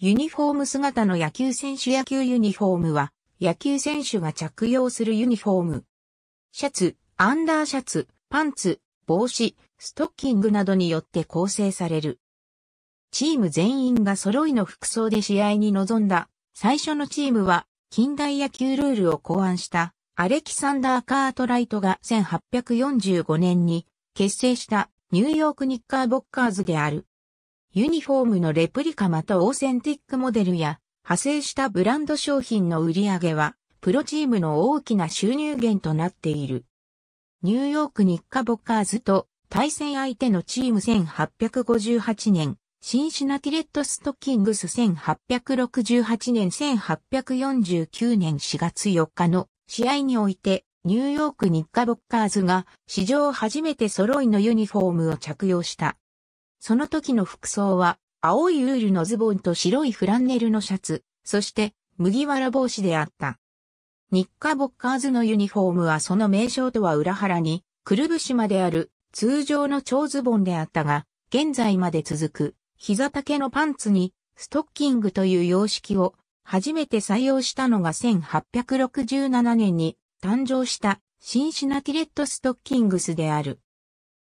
ユニフォーム姿の野球選手野球ユニフォームは、野球選手が着用するユニフォーム。シャツ、アンダーシャツ、パンツ、帽子、ストッキングなどによって構成される。チーム全員が揃いの服装で試合に臨んだ最初のチームは、近代野球ルールを考案したアレキサンダー・カートライトが1845年に結成したニューヨークニッカーボッカーズである。ユニフォームのレプリカまたオーセンティックモデルや派生したブランド商品の売り上げは、プロチームの大きな収入源となっている。ニューヨーク日課ボッカーズと対戦相手のチーム1858年、シンシナティレッドストッキングス1868年1849年4月4日の試合において、ニューヨーク日課ボッカーズが史上初めて揃いのユニフォームを着用した。その時の服装は、青いウールのズボンと白いフランネルのシャツ、そして麦わら帽子であった。日課ボッカーズのユニフォームはその名称とは裏腹に、くるぶしまである通常の長ズボンであったが、現在まで続く膝丈のパンツにストッキングという様式を初めて採用したのが1867年に誕生したシンシナティレッドストッキングスである。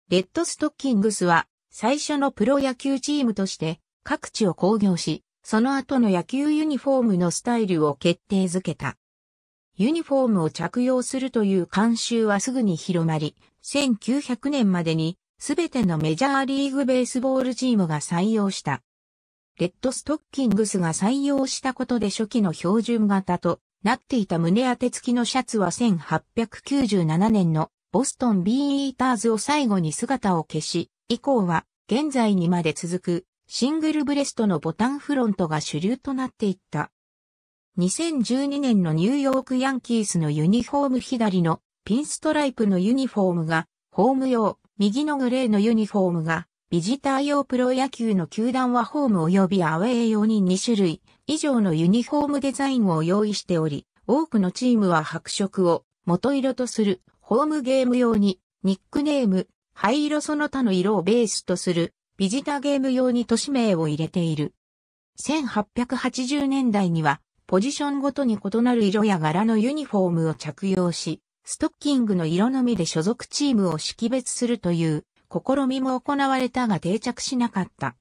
レッドストッキングスは最初のプロ野球チームとして各地を興行し、その後の野球ユニフォームのスタイルを決定づけた。ユニフォームを着用するという慣習はすぐに広まり、1900年までにすべてのメジャーリーグベースボールチームが採用した。レッドストッキングスが採用したことで初期の標準型となっていた胸当て付きのシャツは1897年のボストンビーイーターズを最後に姿を消し、以降は現在にまで続くシングルブレストのボタンフロントが主流となっていった。2012年のニューヨークヤンキースのユニフォーム左のピンストライプのユニフォームがホーム用、右のグレーのユニフォームがビジター用プロ野球の球団はホーム及びアウェー用に2種類以上のユニフォームデザインを用意しており、多くのチームは白色を元色とするホームゲーム用にニックネーム、灰色その他の色をベースとするビジターゲーム用に都市名を入れている。1880年代にはポジションごとに異なる色や柄のユニフォームを着用し、ストッキングの色のみで所属チームを識別するという試みも行われたが定着しなかった。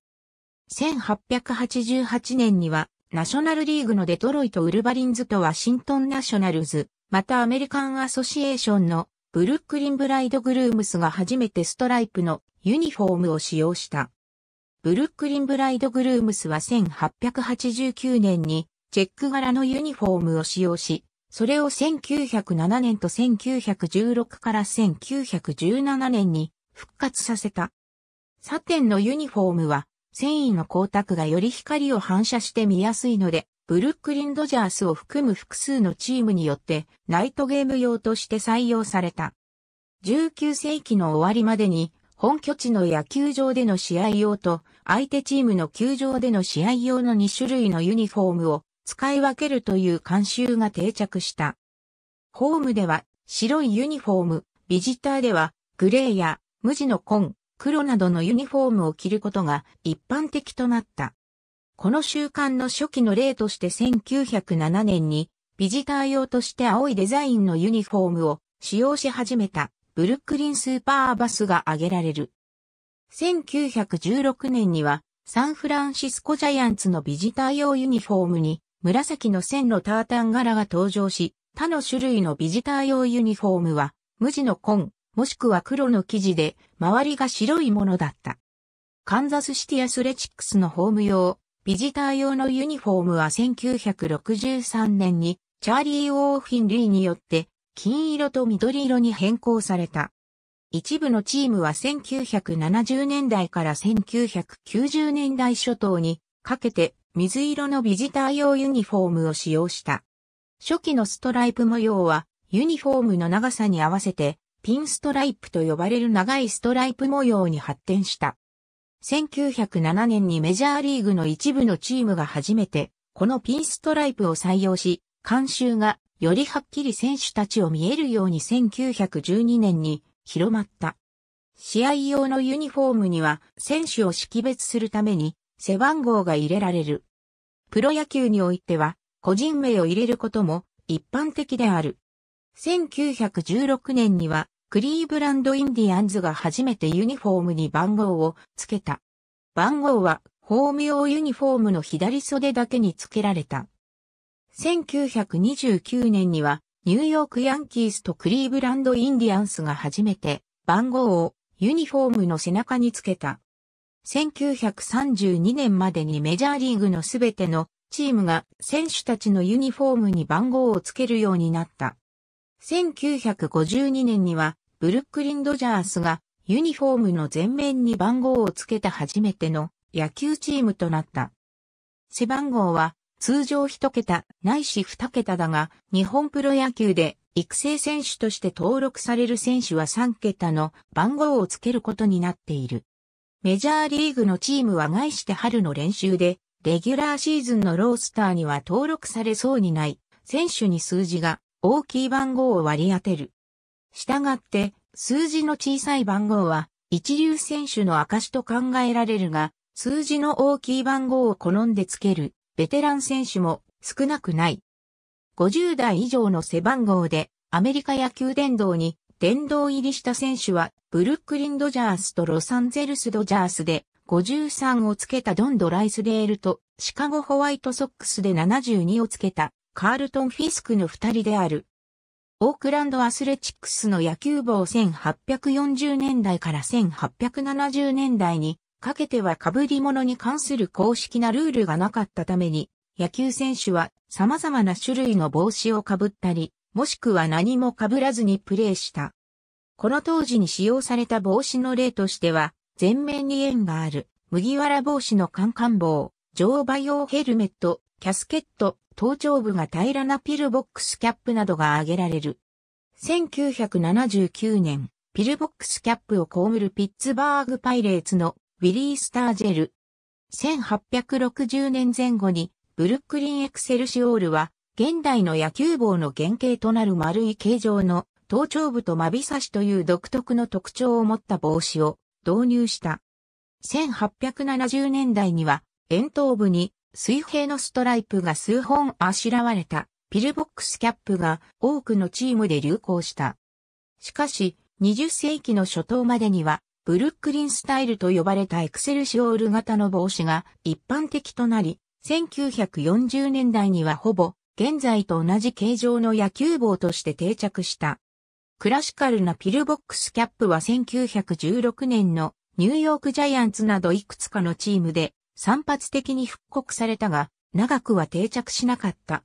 1888年にはナショナルリーグのデトロイト・ウルバリンズとワシントン・ナショナルズ、またアメリカン・アソシエーションのブルックリンブライドグルームスが初めてストライプのユニフォームを使用した。ブルックリンブライドグルームスは1889年にチェック柄のユニフォームを使用し、それを1907年と1916から1917年に復活させた。サテンのユニフォームは繊維の光沢がより光を反射して見やすいので、ブルックリン・ドジャースを含む複数のチームによってナイトゲーム用として採用された。19世紀の終わりまでに本拠地の野球場での試合用と相手チームの球場での試合用の2種類のユニフォームを使い分けるという慣習が定着した。ホームでは白いユニフォーム、ビジターではグレーや無地の紺、黒などのユニフォームを着ることが一般的となった。この習慣の初期の例として1907年にビジター用として青いデザインのユニフォームを使用し始めたブルックリンスーパーバスが挙げられる。1916年にはサンフランシスコジャイアンツのビジター用ユニフォームに紫の線のタータン柄が登場し、他の種類のビジター用ユニフォームは無地の紺、もしくは黒の生地で周りが白いものだった。カンザスシティアスレチックスのホーム用ビジター用のユニフォームは1963年にチャーリー・オーフィン・リーによって金色と緑色に変更された。一部のチームは1970年代から1990年代初頭にかけて水色のビジター用ユニフォームを使用した。初期のストライプ模様はユニフォームの長さに合わせてピンストライプと呼ばれる長いストライプ模様に発展した。1907年にメジャーリーグの一部のチームが初めて、このピンストライプを採用し、監修がよりはっきり選手たちを見えるように1912年に広まった。試合用のユニフォームには選手を識別するために背番号が入れられる。プロ野球においては個人名を入れることも一般的である。1916年にはクリーブランド・インディアンズが初めてユニフォームに番号を付けた。番号は、ホーム用ユニフォームの左袖だけに付けられた。1929年には、ニューヨークヤンキースとクリーブランド・インディアンスが初めて、番号をユニフォームの背中に付けた。1932年までにメジャーリーグのすべてのチームが選手たちのユニフォームに番号を付けるようになった。1952年には、ブルックリン・ドジャースがユニフォームの前面に番号をつけた初めての野球チームとなった。背番号は通常1桁ないし2桁だが、日本プロ野球で育成選手として登録される選手は3桁の番号をつけることになっている。メジャーリーグのチームは外して春の練習で、レギュラーシーズンのロースターには登録されそうにない選手に数字が大きい番号を割り当てる。したがって、数字の小さい番号は、一流選手の証と考えられるが、数字の大きい番号を好んでつける、ベテラン選手も少なくない。50代以上の背番号で、アメリカ野球殿堂に殿堂入りした選手は、ブルックリン・ドジャースとロサンゼルス・ドジャースで、53をつけたドン・ド・ライスレールと、シカゴ・ホワイトソックスで72をつけたカールトン・フィスクの二人である。オークランドアスレチックスの野球部を1840年代から1870年代にかけては被り物に関する公式なルールがなかったために、野球選手は様々な種類の帽子を被ったり、もしくは何も被らずにプレーした。この当時に使用された帽子の例としては、前面に縁がある、麦わら帽子のカンカン帽、乗馬用ヘルメット、キャスケット、頭頂部が平らなピルボックスキャップなどが挙げられる。1979年、ピルボックスキャップをこむるピッツバーグパイレーツのウィリー・スタージェル。1860年前後にブルックリン・エクセルシオールは現代の野球棒の原型となる丸い形状の頭頂部とまびさしという独特の特徴を持った帽子を導入した。1870年代には、円頭部に水平のストライプが数本あしらわれたピルボックスキャップが多くのチームで流行した。しかし、20世紀の初頭までには、ブルックリンスタイルと呼ばれたエクセルシオール型の帽子が一般的となり、1940年代にはほぼ現在と同じ形状の野球帽として定着した。クラシカルなピルボックスキャップは1916年のニューヨークジャイアンツなどいくつかのチームで散発的に復刻されたが、長くは定着しなかった。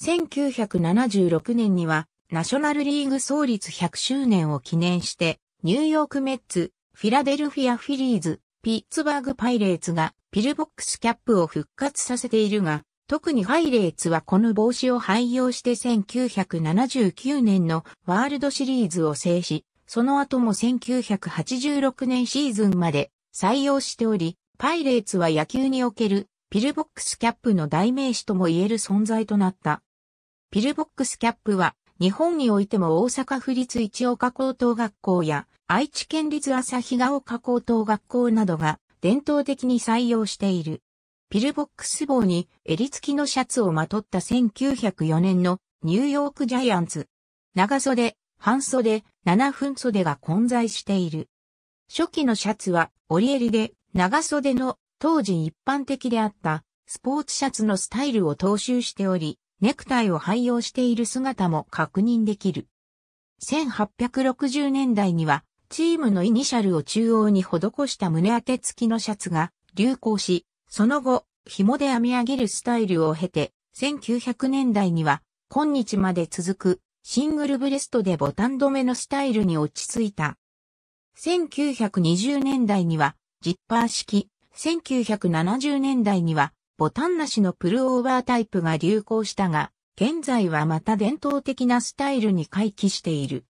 1976年には、ナショナルリーグ創立100周年を記念して、ニューヨークメッツ、フィラデルフィアフィリーズ、ピッツバーグパイレーツがピルボックスキャップを復活させているが、特にパイレーツはこの帽子を廃用して1979年のワールドシリーズを制し、その後も1986年シーズンまで採用しており、パイレーツは野球におけるピルボックスキャップの代名詞とも言える存在となった。ピルボックスキャップは日本においても大阪府立一岡高等学校や愛知県立日ヶ丘高等学校などが伝統的に採用している。ピルボックス帽に襟付きのシャツをまとった1904年のニューヨークジャイアンツ。長袖、半袖、7分袖が混在している。初期のシャツは折り襟で長袖の当時一般的であったスポーツシャツのスタイルを踏襲しており、ネクタイを廃用している姿も確認できる。1860年代にはチームのイニシャルを中央に施した胸当て付きのシャツが流行し、その後、紐で編み上げるスタイルを経て、1900年代には今日まで続くシングルブレストでボタン止めのスタイルに落ち着いた。1920年代にはジッパー式。1970年代にはボタンなしのプルオーバータイプが流行したが、現在はまた伝統的なスタイルに回帰している。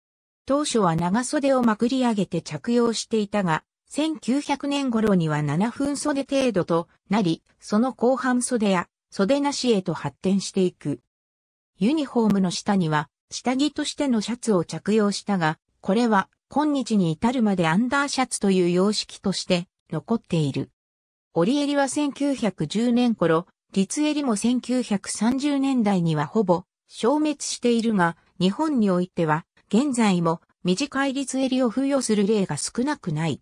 当初は長袖をまくり上げて着用していたが、1900年頃には7分袖程度となり、その後半袖や袖なしへと発展していく。ユニフォームの下には下着としてのシャツを着用したが、これは今日に至るまでアンダーシャツという様式として残っている。折襟は1910年頃、立襟も1930年代にはほぼ消滅しているが、日本においては現在も短い立襟を付与する例が少なくない。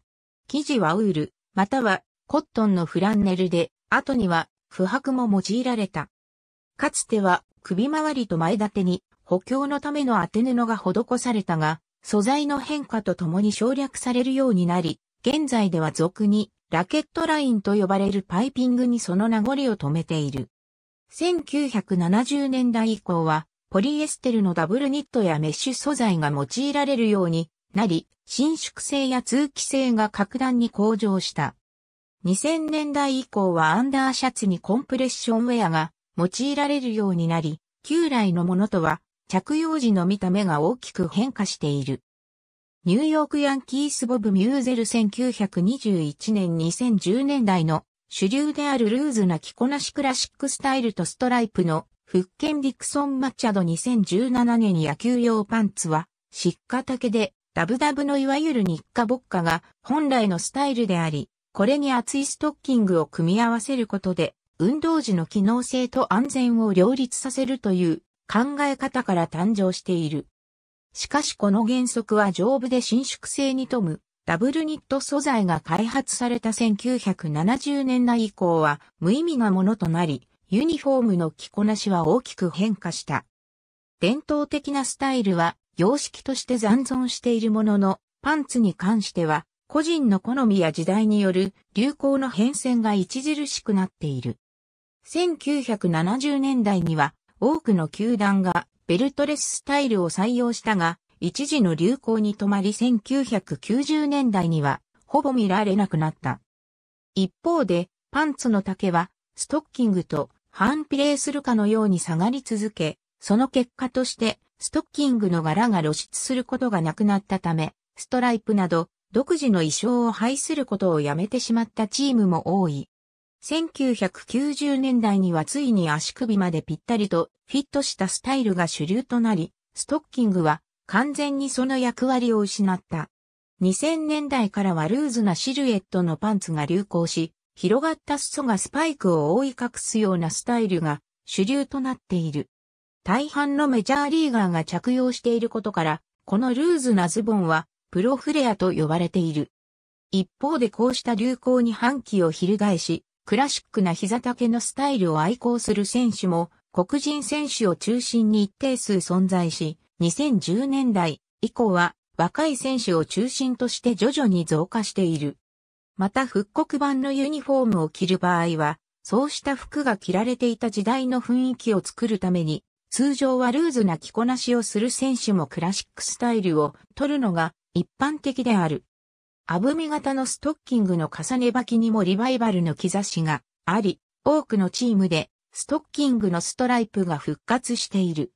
生地はウール、またはコットンのフランネルで、後には不白も用いられた。かつては首回りと前立てに補強のための当て布が施されたが、素材の変化とともに省略されるようになり、現在では俗にラケットラインと呼ばれるパイピングにその名残を止めている。1970年代以降はポリエステルのダブルニットやメッシュ素材が用いられるようになり、伸縮性や通気性が格段に向上した。2000年代以降はアンダーシャツにコンプレッションウェアが用いられるようになり、旧来のものとは着用時の見た目が大きく変化している。ニューヨークヤンキースボブ・ミューゼル1921年2010年代の主流であるルーズな着こなしクラシックスタイルとストライプの復権ディクソン・マッチャド2017年野球用パンツは、湿化丈で、ダブダブのいわゆる日課ぼっかが本来のスタイルであり、これに厚いストッキングを組み合わせることで、運動時の機能性と安全を両立させるという考え方から誕生している。しかしこの原則は丈夫で伸縮性に富むダブルニット素材が開発された1970年代以降は無意味なものとなり、ユニフォームの着こなしは大きく変化した。伝統的なスタイルは様式として残存しているものの、パンツに関しては個人の好みや時代による流行の変遷が著しくなっている。1970年代には多くの球団がベルトレススタイルを採用したが、一時の流行に止まり1990年代にはほぼ見られなくなった。一方で、パンツの丈はストッキングと反比例するかのように下がり続け、その結果としてストッキングの柄が露出することがなくなったため、ストライプなど独自の衣装を配することをやめてしまったチームも多い。1990年代にはついに足首までぴったりとフィットしたスタイルが主流となり、ストッキングは完全にその役割を失った。2000年代からはルーズなシルエットのパンツが流行し、広がった裾がスパイクを覆い隠すようなスタイルが主流となっている。大半のメジャーリーガーが着用していることから、このルーズなズボンはプロフレアと呼ばれている。一方でこうした流行に反旗を翻し、クラシックな膝丈のスタイルを愛好する選手も、黒人選手を中心に一定数存在し、2010年代以降は若い選手を中心として徐々に増加している。また復刻版のユニフォームを着る場合は、そうした服が着られていた時代の雰囲気を作るために、通常はルーズな着こなしをする選手もクラシックスタイルを取るのが一般的である。アブミ型のストッキングの重ね履きにもリバイバルの兆しがあり、多くのチームでストッキングのストライプが復活している。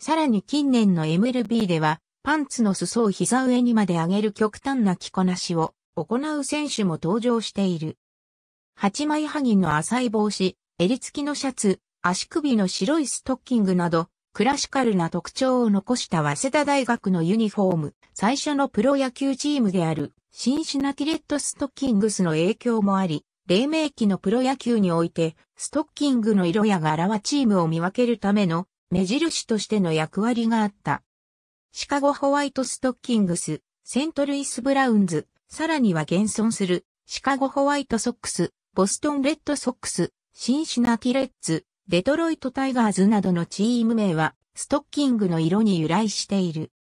さらに近年の MLB では、パンツの裾を膝上にまで上げる極端な着こなしを行う選手も登場している。8枚ハギの浅い帽子、襟付きのシャツ、足首の白いストッキングなど、クラシカルな特徴を残した早稲田大学のユニフォーム、最初のプロ野球チームである、シンシナティレッドストッキングスの影響もあり、黎明期のプロ野球において、ストッキングの色や柄はチームを見分けるための目印としての役割があった。シカゴホワイトストッキングス、セントルイスブラウンズ、さらには現存する、シカゴホワイトソックス、ボストンレッドソックス、シンシナティレッツ、デトロイトタイガーズなどのチーム名は、ストッキングの色に由来している。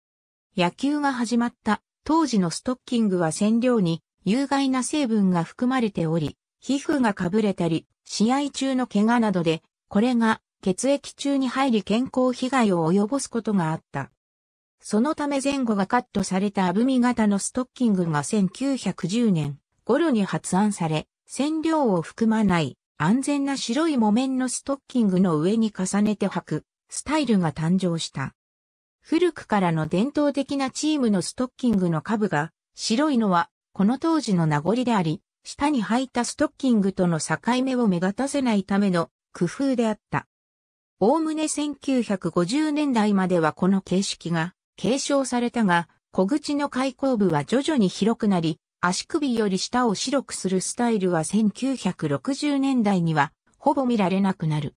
野球が始まった当時のストッキングは染料に有害な成分が含まれており、皮膚がかぶれたり、試合中の怪我などで、これが血液中に入り健康被害を及ぼすことがあった。そのため前後がカットされたアブミ型のストッキングが1910年頃に発案され、染料を含まない安全な白い木綿のストッキングの上に重ねて履く、スタイルが誕生した。古くからの伝統的なチームのストッキングの下部が、白いのは、この当時の名残であり、下に履いたストッキングとの境目を目立たせないための工夫であった。おおむね1950年代まではこの形式が継承されたが、小口の開口部は徐々に広くなり、足首より下を白くするスタイルは1960年代にはほぼ見られなくなる。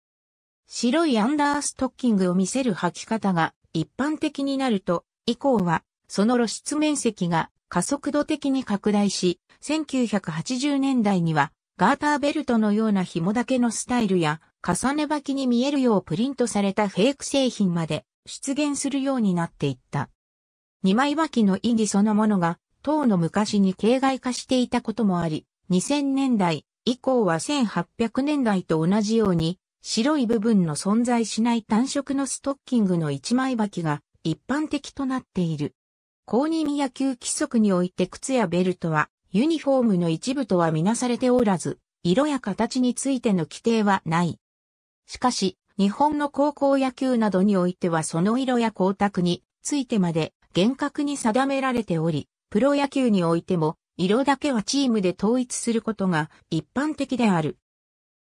白いアンダーストッキングを見せる履き方が一般的になると、以降はその露出面積が加速度的に拡大し、1980年代にはガーターベルトのような紐だけのスタイルや重ね履きに見えるようプリントされたフェイク製品まで出現するようになっていった。二枚履きの意義そのものが唐の昔に形骸化していたこともあり、2000年代以降は1800年代と同じように、白い部分の存在しない単色のストッキングの一枚履きが一般的となっている。公認野球規則において靴やベルトはユニフォームの一部とはみなされておらず、色や形についての規定はない。しかし、日本の高校野球などにおいてはその色や光沢についてまで厳格に定められており、プロ野球においても、色だけはチームで統一することが一般的である。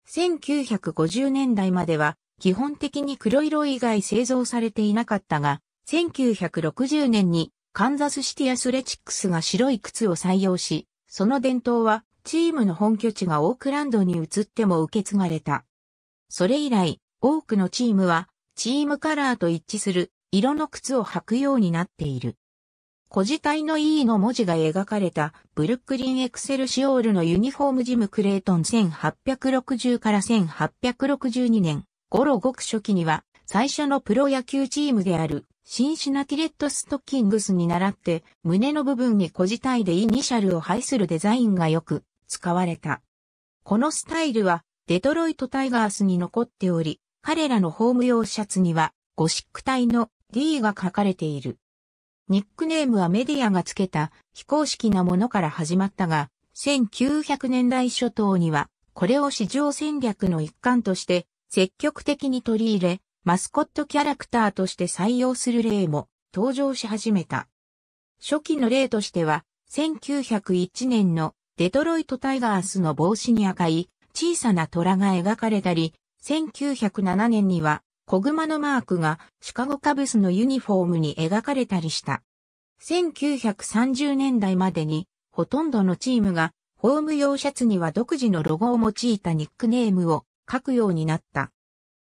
1950年代までは、基本的に黒色以外製造されていなかったが、1960年にカンザスシティアスレチックスが白い靴を採用し、その伝統はチームの本拠地がオークランドに移っても受け継がれた。それ以来、多くのチームはチームカラーと一致する色の靴を履くようになっている。古字体の E の文字が描かれたブルックリンエクセルシオールのユニフォームジム・クレイトン1860から1862年、ゴロごく初期には最初のプロ野球チームであるシンシナティレッドストッキングスに倣って胸の部分に古字体でイニシャルを配するデザインがよく使われた。このスタイルはデトロイトタイガースに残っており、彼らのホーム用シャツにはゴシック体の D が書かれている。ニックネームはメディアがつけた非公式なものから始まったが、1900年代初頭には、これを市場戦略の一環として積極的に取り入れ、マスコットキャラクターとして採用する例も登場し始めた。初期の例としては、1901年のデトロイトタイガースの帽子に赤い小さな虎が描かれたり、1907年には小熊のマークがシカゴカブスのユニフォームに描かれたりした。1930年代までにほとんどのチームがホーム用シャツには独自のロゴを用いたニックネームを書くようになった。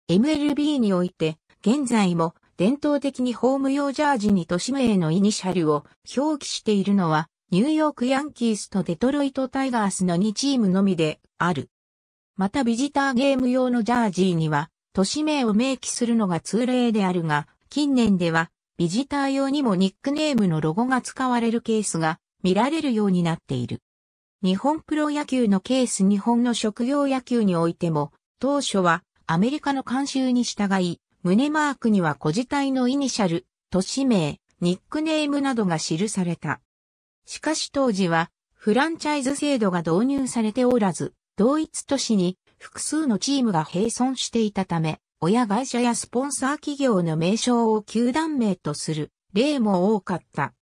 MLB において現在も伝統的にホーム用ジャージに都市名のイニシャルを表記しているのはニューヨークヤンキースとデトロイトタイガースの2チームのみである。またビジターゲーム用のジャージーには都市名を明記するのが通例であるが、近年では、ビジター用にもニックネームのロゴが使われるケースが見られるようになっている。日本プロ野球のケース日本の職業野球においても、当初はアメリカの慣習に従い、胸マークには個自体のイニシャル、都市名、ニックネームなどが記された。しかし当時は、フランチャイズ制度が導入されておらず、同一都市に複数のチームが並存していたため、親会社やスポンサー企業の名称を球団名とする例も多かった。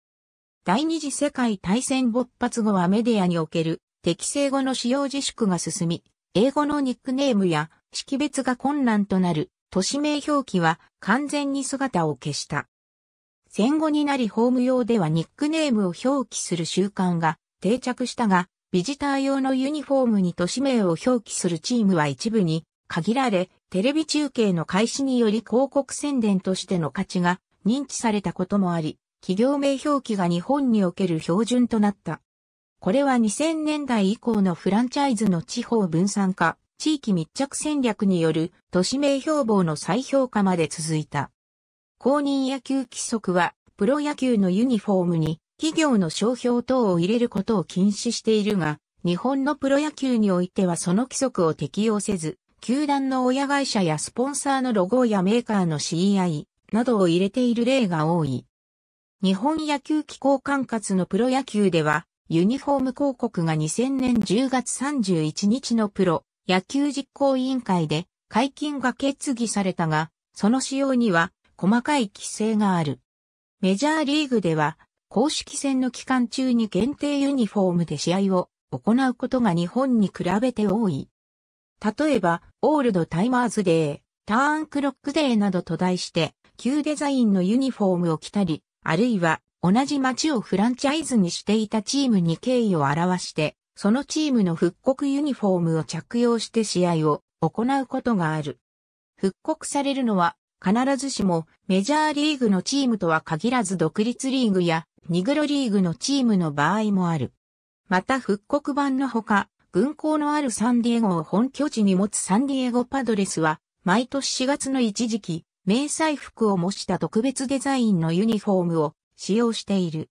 第二次世界大戦勃発後はメディアにおける適正語の使用自粛が進み、英語のニックネームや識別が困難となる都市名表記は完全に姿を消した。戦後になりホーム用ではニックネームを表記する習慣が定着したが、ビジター用のユニフォームに都市名を表記するチームは一部に限られ、テレビ中継の開始により広告宣伝としての価値が認知されたこともあり、企業名表記が日本における標準となった。これは2000年代以降のフランチャイズの地方分散化、地域密着戦略による都市名標榜の再評価まで続いた。公認野球規則は、プロ野球のユニフォームに企業の商標等を入れることを禁止しているが、日本のプロ野球においてはその規則を適用せず、球団の親会社やスポンサーのロゴやメーカーの CI などを入れている例が多い。日本野球機構管轄のプロ野球では、ユニフォーム広告が2000年10月31日のプロ野球実行委員会で解禁が決議されたが、その使用には細かい規制がある。メジャーリーグでは公式戦の期間中に限定ユニフォームで試合を行うことが日本に比べて多い。例えば、オールドタイマーズデー、ターンクロックデーなどと題して、旧デザインのユニフォームを着たり、あるいは同じ街をフランチャイズにしていたチームに敬意を表して、そのチームの復刻ユニフォームを着用して試合を行うことがある。復刻されるのは必ずしもメジャーリーグのチームとは限らず独立リーグやニグロリーグのチームの場合もある。また復刻版のほか、軍港のあるサンディエゴを本拠地に持つサンディエゴパドレスは、毎年4月の一時期、迷彩服を模した特別デザインのユニフォームを使用している。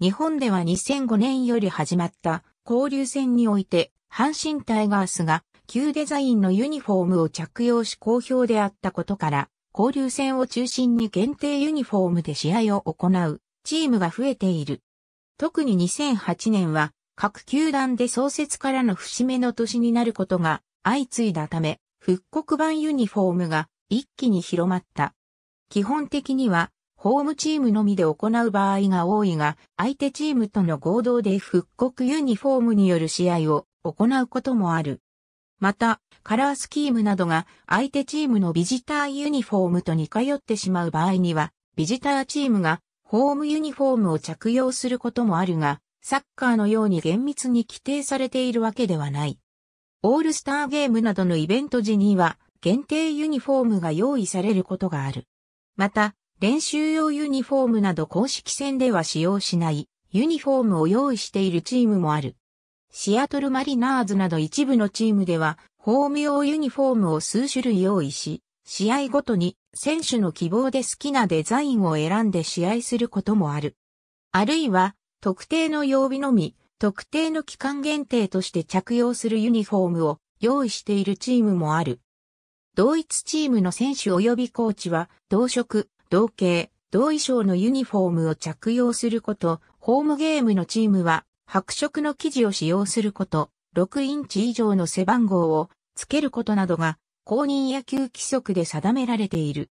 日本では2005年より始まった交流戦において、阪神タイガースが旧デザインのユニフォームを着用し好評であったことから、交流戦を中心に限定ユニフォームで試合を行うチームが増えている。特に2008年は各球団で創設からの節目の年になることが相次いだため、復刻版ユニフォームが一気に広まった。基本的にはホームチームのみで行う場合が多いが、相手チームとの合同で復刻ユニフォームによる試合を行うこともある。また、カラースキームなどが相手チームのビジターユニフォームと似通ってしまう場合には、ビジターチームがホームユニフォームを着用することもあるが、サッカーのように厳密に規定されているわけではない。オールスターゲームなどのイベント時には、限定ユニフォームが用意されることがある。また、練習用ユニフォームなど公式戦では使用しないユニフォームを用意しているチームもある。シアトルマリナーズなど一部のチームではホーム用ユニフォームを数種類用意し、試合ごとに選手の希望で好きなデザインを選んで試合することもある。あるいは、特定の曜日のみ、特定の期間限定として着用するユニフォームを用意しているチームもある。同一チームの選手及びコーチは、同色、同型、同衣装のユニフォームを着用すること、ホームゲームのチームは白色の生地を使用すること、6インチ以上の背番号をつけることなどが公認野球規則で定められている。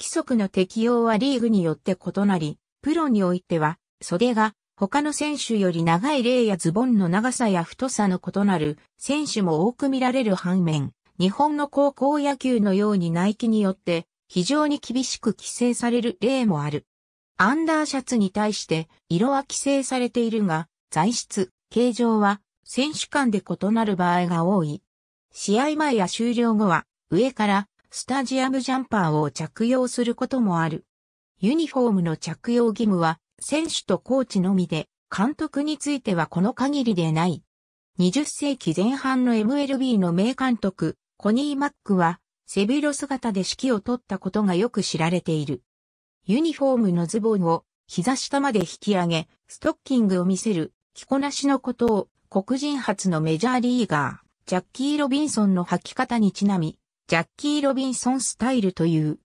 規則の適用はリーグによって異なり、プロにおいては袖が他の選手より長い例やズボンの長さや太さの異なる選手も多く見られる反面、日本の高校野球のようにナイキによって非常に厳しく規制される例もある。アンダーシャツに対して色は規制されているが、材質、形状は選手間で異なる場合が多い。試合前や終了後は、上からスタジアムジャンパーを着用することもある。ユニフォームの着用義務は、選手とコーチのみで、監督についてはこの限りでない。20世紀前半の MLB の名監督、コニー・マックは、背広姿で指揮を取ったことがよく知られている。ユニフォームのズボンを膝下まで引き上げ、ストッキングを見せる着こなしのことを黒人初のメジャーリーガー、ジャッキー・ロビンソンの履き方にちなみ、ジャッキー・ロビンソンスタイルという。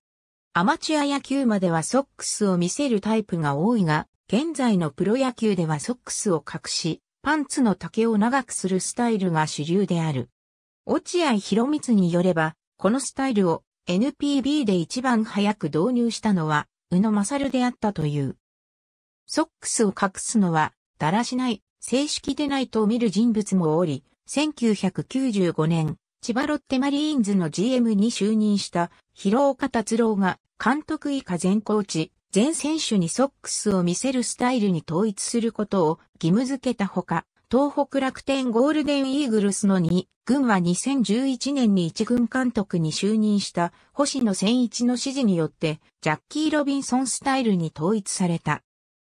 アマチュア野球まではソックスを見せるタイプが多いが、現在のプロ野球ではソックスを隠し、パンツの丈を長くするスタイルが主流である。落合博光によれば、このスタイルを NPB で一番早く導入したのは、宇野勝であったという。ソックスを隠すのは、だらしない正式でないと見る人物もおり、1995年、千葉ロッテマリーンズの GM に就任した広岡達郎が監督以下全コーチ、全選手にソックスを見せるスタイルに統一することを義務付けたほか、東北楽天ゴールデンイーグルスの2軍は2011年に1軍監督に就任した星野千一の指示によってジャッキー・ロビンソンスタイルに統一された。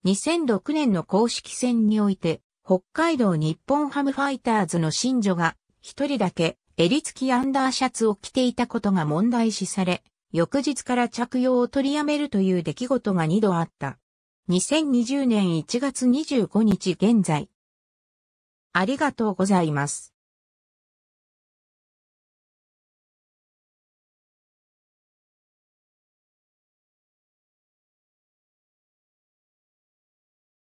2006年の公式戦において北海道日本ハムファイターズの新女が、一人だけ、襟付きアンダーシャツを着ていたことが問題視され、翌日から着用を取りやめるという出来事が2度あった。2020年1月25日現在。ありがとうございます。